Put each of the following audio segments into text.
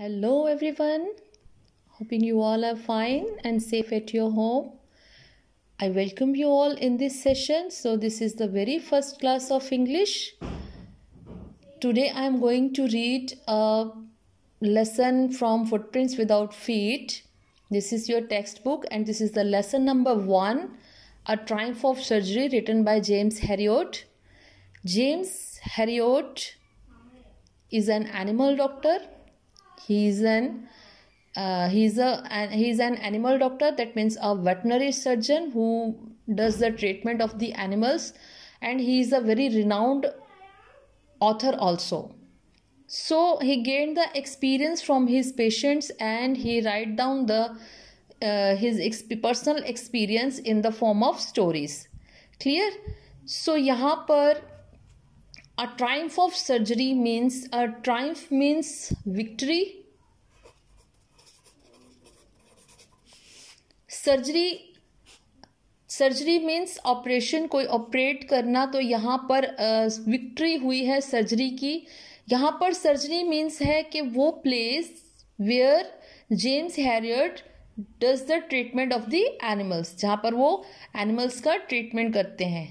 Hello, everyone. Hoping you all are fine and safe at your home. I welcome you all in this session. So, this is the very first class of English. Today, I am going to read a lesson from Footprints Without Feet. This is your textbook, and this is the lesson number one A Triumph of Surgery, written by James Herriot. James Herriot is an animal doctor he is an uh, he's a an, he's an animal doctor that means a veterinary surgeon who does the treatment of the animals and he is a very renowned author also so he gained the experience from his patients and he write down the uh, his ex personal experience in the form of stories clear so यहाँ a triumph of surgery means a triumph means victory surgery surgery means operation कोई operate करना तो यहाँ पर victory हुई है surgery की यहाँ पर सर्जरी मीन्स है कि वो place where James Herriot does the treatment of the animals जहाँ पर वो एनिमल्स का ट्रीटमेंट करते हैं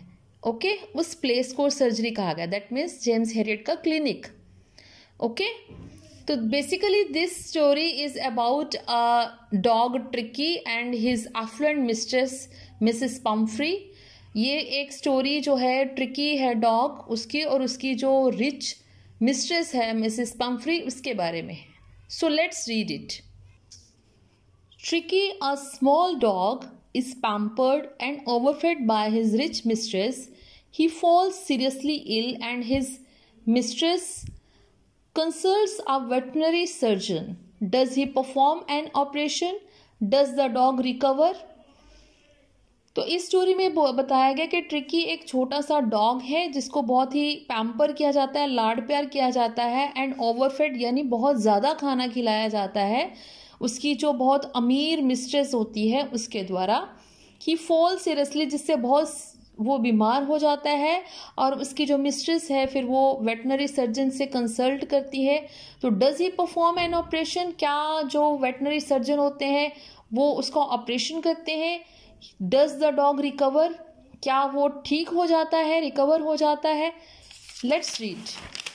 ओके उस प्लेस को सर्जरी कहा गया दैट मीन्स जेम्स हेरियड का क्लिनिक ओके तो basically this story is about a dog Tricki and his affluent mistress Mrs Pumphrey ये एक स्टोरी जो है ट्रिकी है डॉग उसकी और उसकी जो रिच मिस्ट्रेस है मिसिस पम्फ्री उसके बारे में so let's read it Tricki a small dog is pampered and overfed by his rich mistress, he falls seriously ill and his mistress consults a veterinary surgeon. Does he perform an operation? Does the dog recover? तो इस story में बताया गया कि tricky एक छोटा सा dog है जिसको बहुत ही पैम्पर किया जाता है लाड प्यार किया जाता है एंड ओवरफेड यानी बहुत ज़्यादा खाना खिलाया जाता है उसकी जो बहुत अमीर मिस्ट्रेस होती है उसके द्वारा ही फॉल सीरियसली जिससे बहुत वो बीमार हो जाता है और उसकी जो मिस्ट्रेस है फिर वो वेटनरी सर्जन से कंसल्ट करती है तो does he perform an operation क्या जो वेटनरी सर्जन होते हैं वो उसका ऑपरेशन करते हैं डज द डॉग रिकवर क्या वो ठीक हो जाता है रिकवर हो जाता है let's read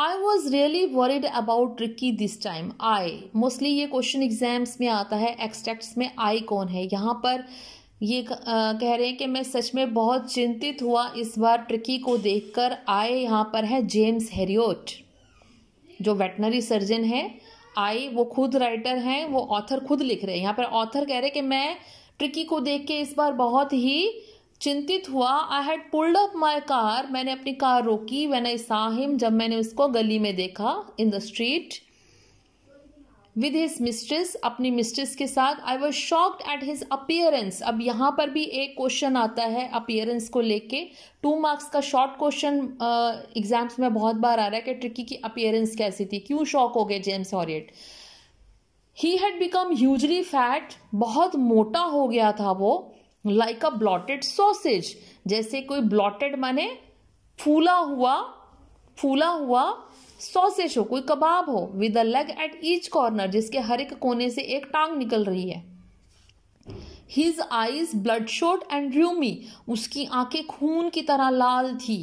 I was really worried about Tricki this time I mostly ये क्वेश्चन एग्जाम्स में आता है एक्सट्रैक्ट्स में आई कौन है यहाँ पर ये कह रहे हैं कि मैं सच में बहुत चिंतित हुआ इस बार ट्रिकी को देखकर आए यहाँ पर है जेम्स हेरियोट जो वेटनरी सर्जन है आई वो खुद राइटर हैं वो ऑथर खुद लिख रहे हैं यहाँ पर ऑथर कह रहे हैं कि मैं ट्रिकी को देख के इस बार बहुत ही चिंतित हुआ I had pulled up my car मैंने अपनी कार रोकी वैन आई साहिम जब मैंने उसको गली में देखा in the street with his mistress अपनी मिस्ट्रेस के साथ I was shocked at his appearance अब यहाँ पर भी एक क्वेश्चन आता है अपियरेंस को लेके टू मार्क्स का शॉर्ट क्वेश्चन एग्जाम्स में बहुत बार आ रहा है कि ट्रिकी की अपियरेंस कैसी थी क्यों शॉक हो गए James Herriot he had become hugely fat बहुत मोटा हो गया था वो लाइक अ ब्लॉटेड सॉसेज जैसे कोई ब्लॉटेड माने फूला हुआ फूला हुआ सॉसेज हो कोई कबाब हो with a leg at each corner जिसके हर एक कोने से एक टांग निकल रही है his eyes bloodshot and rheumy उसकी आंखें खून की तरह लाल थी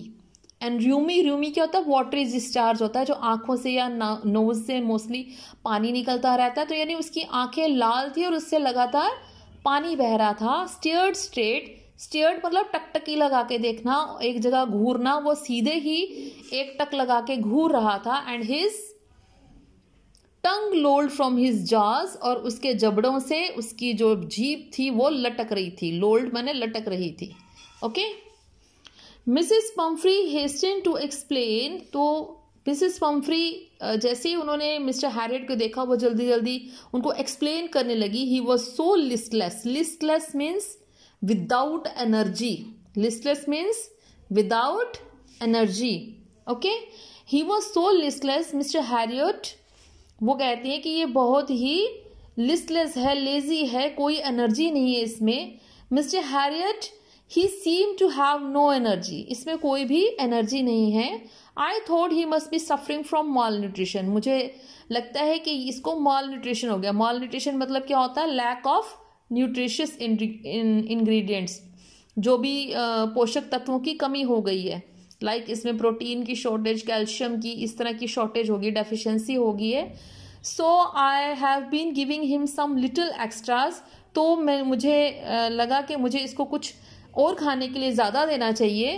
एंड र्यूमी र्यूमी क्या होता है वाटरी डिस्चार्ज होता है जो आंखों से या नोज से मोस्टली पानी निकलता रहता है तो यानी उसकी आंखें लाल थी और उससे लगातार पानी बह रहा था स्टेयर्ड स्ट्रेट स्टेयर्ड मतलब टकटकी लगा के देखना एक जगह घूरना वो सीधे ही एक टक लगा के घूर रहा था and his tongue lolled from his jaws और उसके जबड़ों से उसकी जो जीप थी वो लटक रही थी लोल्ड मैंने लटक रही थी okay Mrs Pumphrey hastened to explain तो मिसिस पम्फ्री uh, जैसे ही उन्होंने मिस्टर हैरियट को देखा वो जल्दी जल्दी उनको एक्सप्लेन करने लगी he was so listless listless means without energy listless means without energy okay he was so listless Mr Herriot वो कहती हैं कि ये बहुत ही लिस्टलेस है लेजी है कोई एनर्जी नहीं है इसमें Mr Herriot he seem to have no energy इसमें कोई भी एनर्जी नहीं है I thought he must be suffering from malnutrition मुझे लगता है कि इसको मॉल न्यूट्रिशन हो गया मॉल न्यूट्रिशन मतलब क्या होता है लैक ऑफ न्यूट्रिशियस इंग्रेडिएंट्स जो भी पोषक तत्वों की कमी हो गई है लाइक like इसमें प्रोटीन की शॉर्टेज कैल्शियम की इस तरह की शॉर्टेज होगी डेफिशिएंसी होगी है so I have been giving him some little extras तो मैं मुझे लगा कि मुझे इसको कुछ और खाने के लिए ज़्यादा देना चाहिए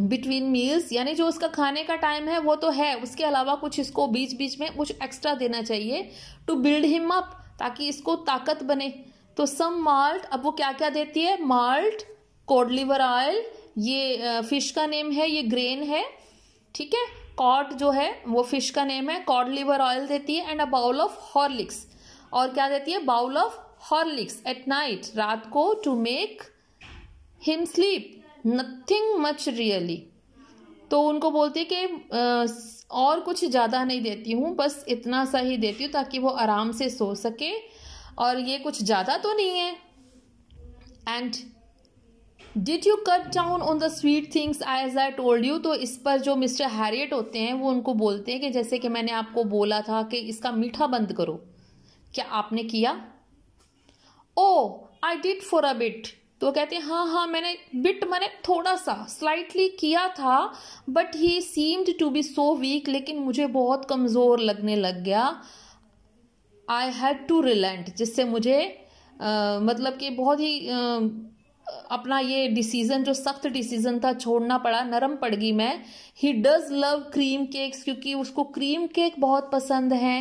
बिटवीन मील्स यानी जो उसका खाने का टाइम है वो तो है उसके अलावा कुछ इसको बीच बीच में कुछ एक्स्ट्रा देना चाहिए टू बिल्ड हिम अप ताकि इसको ताकत बने तो सम माल्ट अब वो क्या क्या देती है माल्ट कोड लिवर ऑयल ये फिश का नेम है ये ग्रेन है ठीक है कॉड जो है वो फिश का नेम है कॉड लिवर ऑयल देती है and a bowl of Horlicks और क्या देती है bowl of Horlicks at night रात को to make him sleep nothing much really तो उनको बोलती है कि और कुछ ज़्यादा नहीं देती हूँ बस इतना सा ही देती हूँ ताकि वो आराम से सो सके और ये कुछ ज़्यादा तो नहीं है and did you cut down on the sweet things as I told you तो इस पर जो मिस्टर हैरियट होते हैं वो उनको बोलते हैं कि जैसे कि मैंने आपको बोला था कि इसका मीठा बंद करो क्या आपने किया oh I did for a bit तो कहते हैं हाँ हाँ मैंने बिट मैंने थोड़ा सा स्लाइटली किया था but he seemed to be so weak लेकिन मुझे बहुत कमज़ोर लगने लग गया आई हैड टू रिलेंट जिससे मुझे आ, मतलब कि बहुत ही आ, अपना ये डिसीजन जो सख्त डिसीजन था छोड़ना पड़ा नरम पड़ गई मैं he does love cream cakes क्योंकि उसको क्रीम केक बहुत पसंद हैं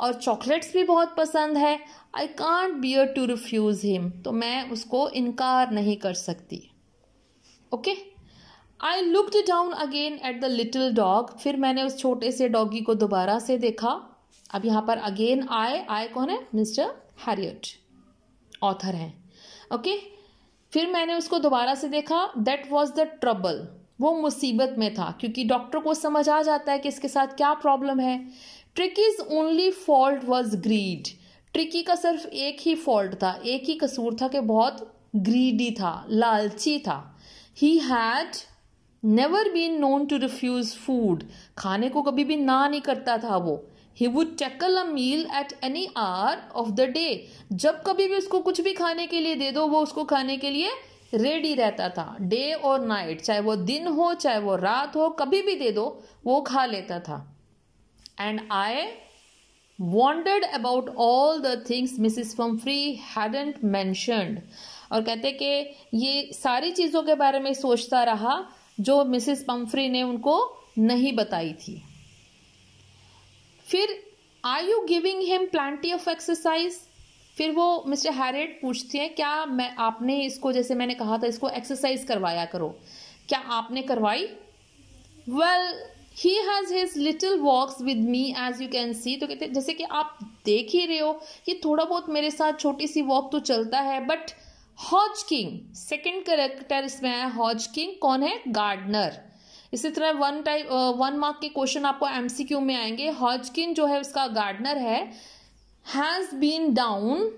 और चॉकलेट्स भी बहुत पसंद है I can't bear to refuse him तो मैं उसको इनकार नहीं कर सकती okay I looked down again at the little dog फिर मैंने उस छोटे से डॉगी को दोबारा से देखा अब यहाँ पर अगेन आए आए कौन है मिस्टर हैरियट ऑथर हैं ओके फिर मैंने उसको दोबारा से देखा दैट वॉज द ट्रबल वो मुसीबत में था क्योंकि डॉक्टर को समझ आ जाता है कि इसके साथ क्या प्रॉब्लम है Tricki's only fault was greed Tricki का सिर्फ एक ही फॉल्ट था एक ही कसूर था कि बहुत ग्रीडी था लालची था he had never been known to refuse food खाने को कभी भी ना नहीं करता था वो he would tackle a meal at any hour of the day जब कभी भी उसको कुछ भी खाने के लिए दे दो वो उसको खाने के लिए रेडी रहता था डे और नाइट चाहे वो दिन हो चाहे वो रात हो कभी भी दे दो वो खा लेता था and I wanted about all the things Mrs. Pumphrey hadn't mentioned और कहते कि ये सारी चीज़ों के बारे में सोचता रहा जो मिसिस पम्फ्री ने उनको नहीं बताई थी फिर are you giving him plenty of exercise फिर वो मिस्टर हैरेट पूछती हैं क्या मैं आपने इसको जैसे मैंने कहा था इसको एक्सरसाइज करवाया करो क्या आपने करवाई well well, he has his little walks with me as you can see तो कहते जैसे कि आप देख ही रहे हो कि थोड़ा बहुत मेरे साथ छोटी सी वॉक तो चलता है but Hodgkin second character इसमें है हॉज किंग कौन है गार्डनर इसी तरह वन टाइप वन मार्क के क्वेश्चन आपको एमसीक्यू में आएंगे हॉजकिन जो है उसका गार्डनर है हैज़ बीन डाउन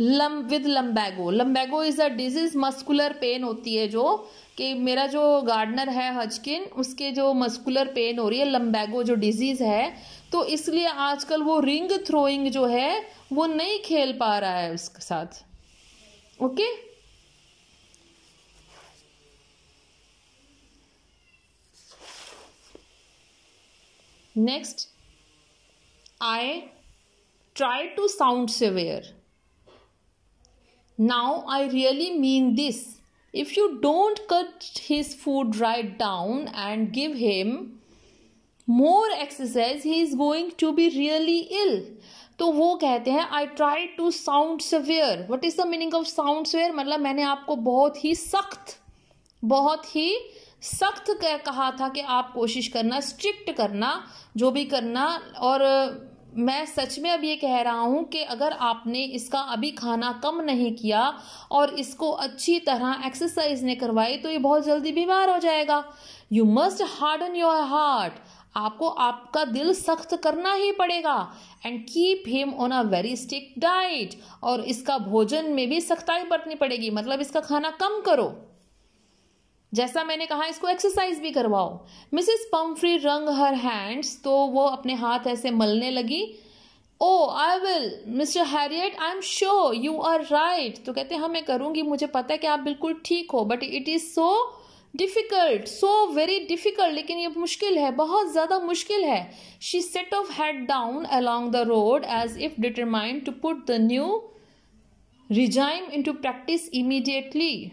लम with lumbago lumbago is a disease muscular pain होती है जो कि मेरा जो गार्डनर है हजकिन उसके जो मस्कुलर पेन हो रही है लम्बैगो जो डिजीज है तो इसलिए आजकल वो रिंग थ्रोइंग जो है वो नहीं खेल पा रहा है उसके साथ okay next I try to sound severe Now I really mean this. If you don't cut his food right down and give him more exercise, he is going to be really ill. तो वो कहते हैं I try to sound severe what is the meaning of sound severe मतलब मैंने आपको बहुत ही सख्त बहुत ही सख्त कहा था कि आप कोशिश करना स्ट्रिक्ट करना जो भी करना और मैं सच में अब ये कह रहा हूँ कि अगर आपने इसका अभी खाना कम नहीं किया और इसको अच्छी तरह एक्सरसाइज नहीं करवाई तो ये बहुत जल्दी बीमार हो जाएगा you must harden your heart आपको आपका दिल सख्त करना ही पड़ेगा and keep him on a very strict diet और इसका भोजन में भी सख्ताई बरतनी पड़ेगी मतलब इसका खाना कम करो जैसा मैंने कहा इसको एक्सरसाइज भी करवाओ मिसेस पम्फ्री रंग हर हैंड्स तो वो अपने हाथ ऐसे मलने लगी oh I will mister Herriot I am sure you are right तो कहते हैं हाँ मैं करूँगी मुझे पता है कि आप बिल्कुल ठीक हो but it is so difficult so very difficult लेकिन ये मुश्किल है बहुत ज़्यादा मुश्किल है she set off head down along the road as if determined to put the new regime into practice immediately